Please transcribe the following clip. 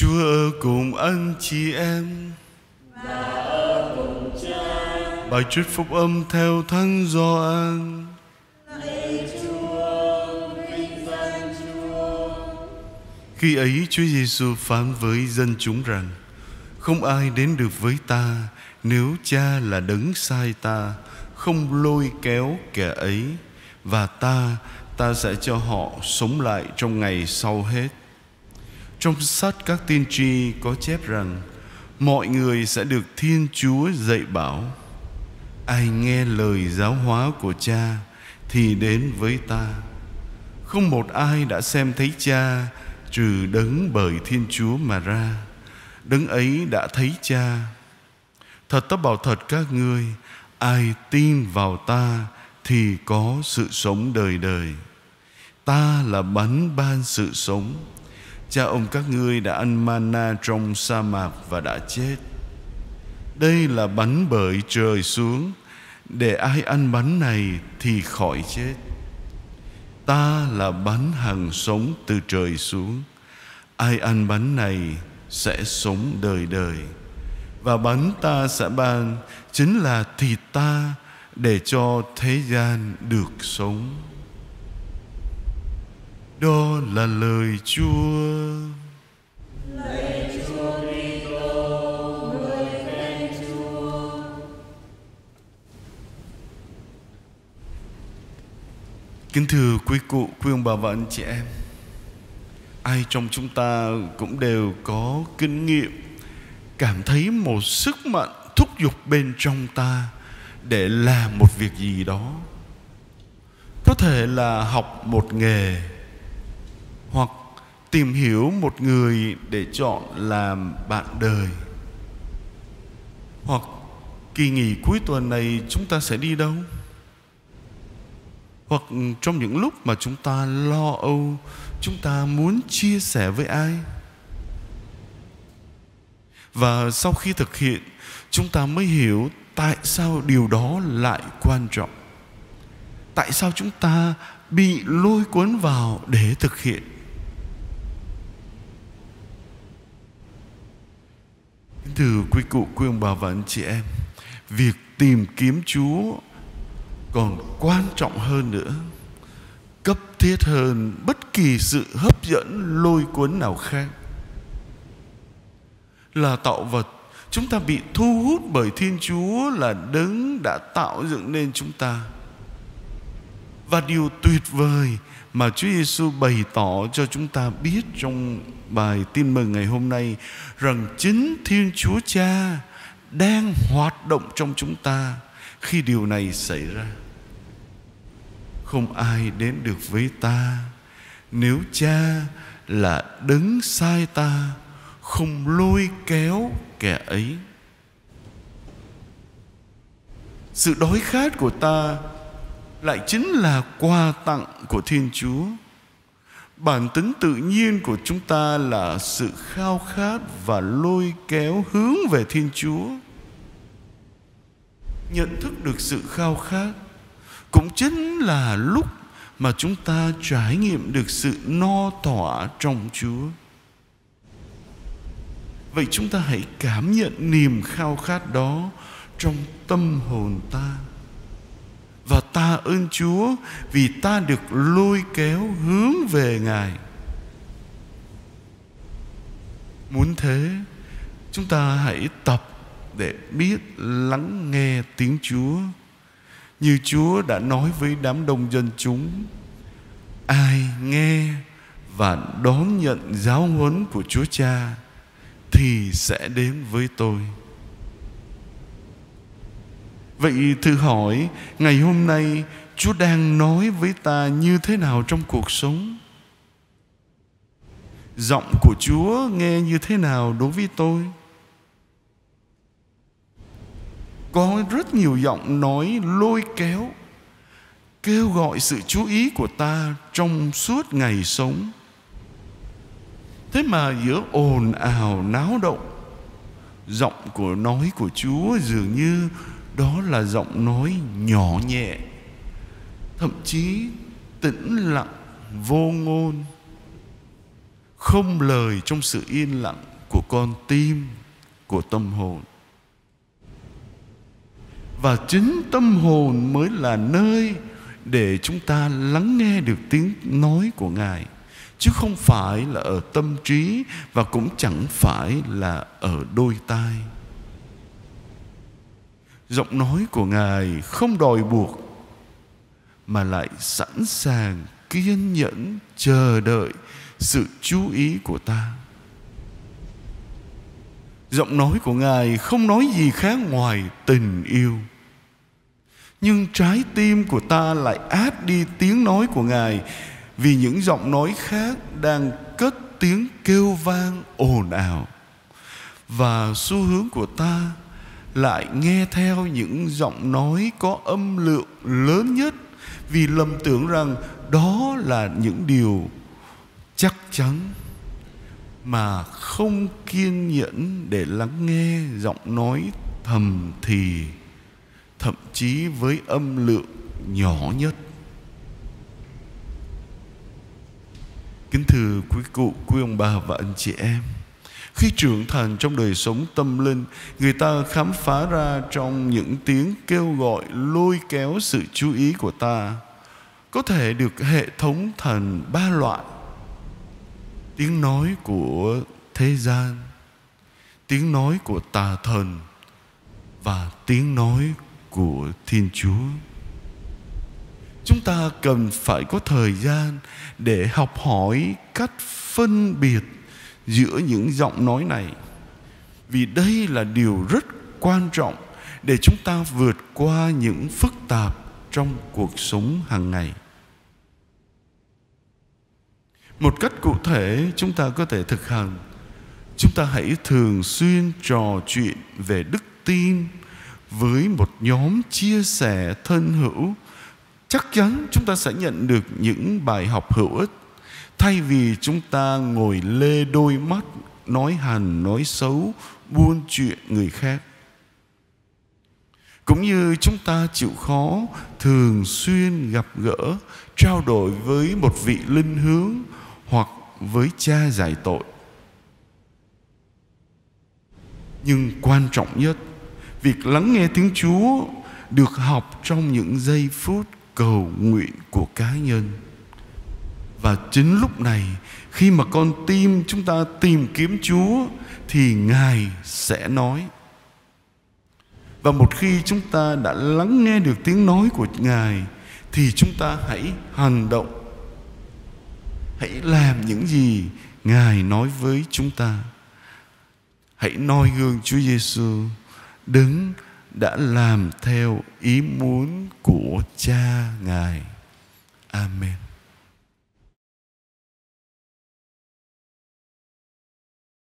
Chúa ở cùng anh chị em và ở cùng cha. Bài trích phúc âm theo Thánh Gioan. Khi ấy Chúa Giêsu phán với dân chúng rằng: Không ai đến được với ta nếu cha là đấng sai ta, không lôi kéo kẻ ấy và ta ta sẽ cho họ sống lại trong ngày sau hết trong sách các tiên tri có chép rằng mọi người sẽ được Thiên Chúa dạy bảo. Ai nghe lời giáo hóa của cha thì đến với ta. Không một ai đã xem thấy cha trừ đấng bởi Thiên Chúa mà ra. Đấng ấy đã thấy cha. Thật ta bảo thật các ngươi, ai tin vào ta thì có sự sống đời đời. Ta là bánh ban sự sống cha ông các ngươi đã ăn mana trong sa mạc và đã chết đây là bánh bởi trời xuống để ai ăn bánh này thì khỏi chết ta là bánh hằng sống từ trời xuống ai ăn bánh này sẽ sống đời đời và bánh ta sẽ ban chính là thịt ta để cho thế gian được sống đó là lời Chúa. Lời Chúa Kính thưa quý cụ, quý ông bà và anh chị em, ai trong chúng ta cũng đều có kinh nghiệm cảm thấy một sức mạnh thúc giục bên trong ta để làm một việc gì đó có thể là học một nghề hoặc tìm hiểu một người để chọn làm bạn đời hoặc kỳ nghỉ cuối tuần này chúng ta sẽ đi đâu hoặc trong những lúc mà chúng ta lo âu chúng ta muốn chia sẻ với ai và sau khi thực hiện chúng ta mới hiểu tại sao điều đó lại quan trọng tại sao chúng ta bị lôi cuốn vào để thực hiện thưa quý cụ, quý ông bà và anh chị em, việc tìm kiếm Chúa còn quan trọng hơn nữa, cấp thiết hơn bất kỳ sự hấp dẫn lôi cuốn nào khác. Là tạo vật, chúng ta bị thu hút bởi Thiên Chúa là đấng đã tạo dựng nên chúng ta và điều tuyệt vời mà Chúa Giêsu bày tỏ cho chúng ta biết trong bài tin mừng ngày hôm nay rằng chính Thiên Chúa Cha đang hoạt động trong chúng ta khi điều này xảy ra. Không ai đến được với ta nếu cha là đứng sai ta không lôi kéo kẻ ấy. Sự đói khát của ta lại chính là quà tặng của Thiên Chúa. Bản tính tự nhiên của chúng ta là sự khao khát và lôi kéo hướng về Thiên Chúa. Nhận thức được sự khao khát cũng chính là lúc mà chúng ta trải nghiệm được sự no thỏa trong Chúa. Vậy chúng ta hãy cảm nhận niềm khao khát đó trong tâm hồn ta và ta ơn Chúa vì ta được lôi kéo hướng về Ngài. Muốn thế, chúng ta hãy tập để biết lắng nghe tiếng Chúa. Như Chúa đã nói với đám đông dân chúng, ai nghe và đón nhận giáo huấn của Chúa Cha thì sẽ đến với tôi. Vậy thử hỏi ngày hôm nay Chúa đang nói với ta như thế nào trong cuộc sống? Giọng của Chúa nghe như thế nào đối với tôi? Có rất nhiều giọng nói lôi kéo kêu gọi sự chú ý của ta trong suốt ngày sống. Thế mà giữa ồn ào náo động Giọng của nói của Chúa dường như đó là giọng nói nhỏ nhẹ thậm chí tĩnh lặng vô ngôn không lời trong sự yên lặng của con tim của tâm hồn và chính tâm hồn mới là nơi để chúng ta lắng nghe được tiếng nói của ngài chứ không phải là ở tâm trí và cũng chẳng phải là ở đôi tai giọng nói của ngài không đòi buộc mà lại sẵn sàng kiên nhẫn chờ đợi sự chú ý của ta giọng nói của ngài không nói gì khác ngoài tình yêu nhưng trái tim của ta lại át đi tiếng nói của ngài vì những giọng nói khác đang cất tiếng kêu vang ồn ào và xu hướng của ta lại nghe theo những giọng nói có âm lượng lớn nhất vì lầm tưởng rằng đó là những điều chắc chắn mà không kiên nhẫn để lắng nghe giọng nói thầm thì thậm chí với âm lượng nhỏ nhất kính thưa quý cụ quý ông bà và anh chị em khi trưởng thành trong đời sống tâm linh, người ta khám phá ra trong những tiếng kêu gọi lôi kéo sự chú ý của ta có thể được hệ thống thần ba loại. Tiếng nói của thế gian, tiếng nói của tà thần và tiếng nói của Thiên Chúa. Chúng ta cần phải có thời gian để học hỏi cách phân biệt giữa những giọng nói này vì đây là điều rất quan trọng để chúng ta vượt qua những phức tạp trong cuộc sống hàng ngày một cách cụ thể chúng ta có thể thực hành chúng ta hãy thường xuyên trò chuyện về đức tin với một nhóm chia sẻ thân hữu chắc chắn chúng ta sẽ nhận được những bài học hữu ích thay vì chúng ta ngồi lê đôi mắt nói hằn nói xấu buôn chuyện người khác cũng như chúng ta chịu khó thường xuyên gặp gỡ trao đổi với một vị linh hướng hoặc với cha giải tội nhưng quan trọng nhất việc lắng nghe tiếng chúa được học trong những giây phút cầu nguyện của cá nhân và chính lúc này khi mà con tim chúng ta tìm kiếm Chúa thì Ngài sẽ nói. Và một khi chúng ta đã lắng nghe được tiếng nói của Ngài thì chúng ta hãy hành động. Hãy làm những gì Ngài nói với chúng ta. Hãy noi gương Chúa Giêsu đứng đã làm theo ý muốn của Cha Ngài. Amen.